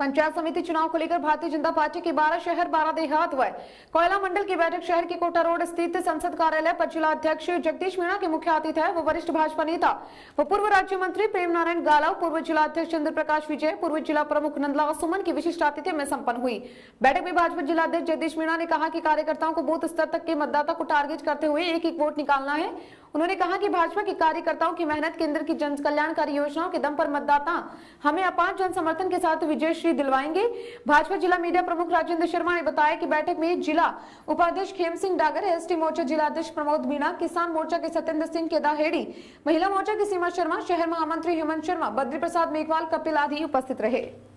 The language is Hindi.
पंचायत समिति चुनाव को लेकर भारतीय जनता पार्टी के बारह शहर बारह देहात व कोयला मंडल की बैठक शहर के कोटा रोड स्थित संसद कार्यालय पर जिला अध्यक्ष जगदीश मीणा के मुख्य अतिथि है वो वरिष्ठ भाजपा नेता व पूर्व राज्य मंत्री प्रेम नारायण गालाव पूर्व जिला अध्यक्ष चंद्र प्रकाश विजय पूर्व जिला प्रमुख नंदलाल सुमन की विशिष्ट अतिथि में सम्पन्न हुई बैठक में भाजपा जिला अध्यक्ष जगदीश मीणा ने कहा की कार्यकर्ताओं को बूथ स्तर तक के मतदाता को टारगेट करते हुए एक एक वोट निकालना है उन्होंने कहा कि भाजपा के कार्यकर्ताओं की मेहनत केंद्र की जन कल्याणकारी योजनाओं के दम पर मतदाता हमें अपार जन समर्थन के साथ विजय श्री दिलवाएंगे भाजपा जिला मीडिया प्रमुख राजेंद्र शर्मा ने बताया कि बैठक में जिला उपाध्यक्ष खेम सिंह डागर एस टी मोर्चा जिलाध्यक्ष प्रमोद मीणा किसान मोर्चा के सत्येंद्र सिंह केदाहेड़ी महिला मोर्चा की सीमा शर्मा शहर महामंत्री हेमंत शर्मा बद्री प्रसाद मेघवाल कपिल आदि उपस्थित रहे